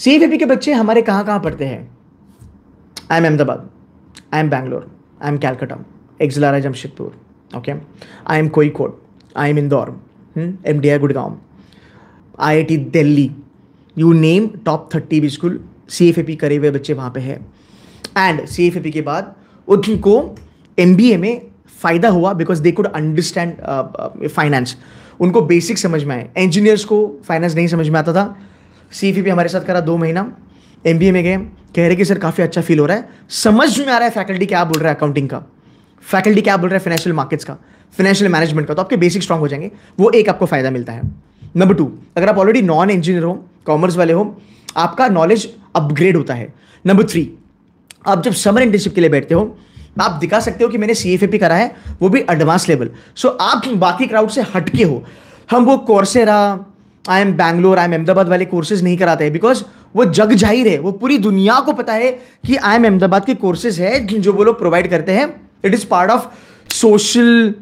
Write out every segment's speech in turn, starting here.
सी के बच्चे हमारे कहाँ कहाँ पढ़ते हैं I M Ahmedabad I M Bangalore I M Calcutta XLRI Jamshedpur okay I M Kozhikode I M Indore M D I Gurgaon I I T Delhi you name top thirty भी school C F A P करे हुए बच्चे वहाँ पे है and C F A P के बाद उनको एम बी ए में फ़ायदा हुआ because they could understand finance उनको बेसिक समझ में आए इंजीनियर्स को फाइनेंस नहीं समझ में आता था सी भी हमारे साथ करा दो महीना एम में गए कह रहे कि सर काफ़ी अच्छा फील हो रहा है समझ में आ रहा है फैकल्टी क्या बोल रहा है अकाउंटिंग का फैकल्टी क्या बोल रहा है फाइनेंशियल मार्केट्स का फाइनेंशियल मैनेजमेंट का तो आपके बेसिक स्ट्रांग हो जाएंगे वो एक आपको फ़ायदा मिलता है नंबर टू अगर आप ऑलरेडी नॉन इंजीनियर हो कॉमर्स वाले हो आपका नॉलेज अपग्रेड होता है नंबर थ्री आप जब समर इंटर्नशिप के लिए बैठते हो आप दिखा सकते हो कि मैंने सी करा है वो भी एडवांस लेवल सो आप बाकी क्राउड से हटके हो हम वो Coursera I M Bangalore I M Ahmedabad वाले कोर्सेज नहीं कराते बिकॉज वो जग जाहिर है वो पूरी दुनिया को पता है कि आई एम अहमदाबाद के कोर्सेज है जो वो लोग प्रोवाइड करते हैं it is part of social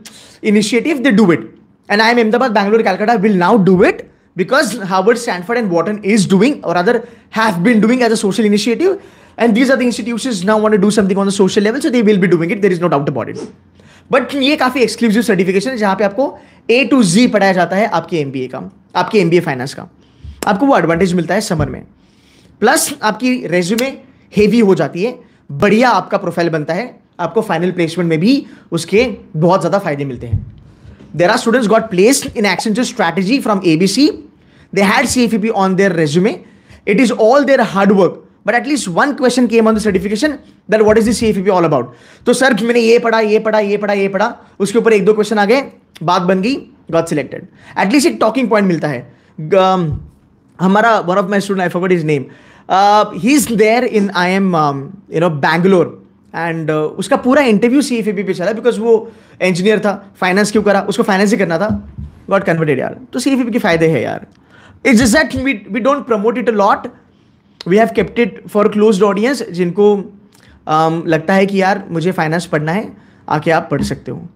initiative they do it and I M Ahmedabad Bangalore Calcutta will now do it because Harvard Stanford and Wharton is doing और other have been doing as a social initiative and these are the institution now want do something on the social level so they will be doing it there is no doubt about it but ये काफ़ी exclusive certification है जहां पे आपको ए to जी पढ़ाया जाता है आपके एम का आपके एम फाइनेंस का आपको वो एडवांटेज मिलता है समर में प्लस आपकी रेज्यूमे हेवी हो जाती है बढ़िया आपका प्रोफाइल बनता है आपको फाइनल प्लेसमेंट में भी उसके बहुत ज़्यादा फायदे मिलते हैं there are students got placed in Accenture strategy from ABC. They had CFP on on their resume it is all their hard work but at least one question came on the certification that what is this F all about तो sir मैंने ये पढ़ा ये पढ़ा ये पढ़ा ये पढ़ा उसके ऊपर एक दो क्वेश्चन आ गए बात बन गई गॉट सिलेक्टेड एटलीस्ट एक टॉकिंग पॉइंट मिलता है um, हमारा one of my student I forgot his name he is there in I M you know Bangalore and उसका पूरा इंटरव्यू सी पे चला बिकॉज वो इंजीनियर था फाइनेंस क्यों करा उसको फाइनेंस ही करना था गॉट कन्वर्टेड यार तो सी के फायदे हैं यार it's just that we we don't promote it a lot we have kept it for close audience जिनको um, लगता है कि यार मुझे फाइनेंस पढ़ना है आके आप पढ़ सकते हो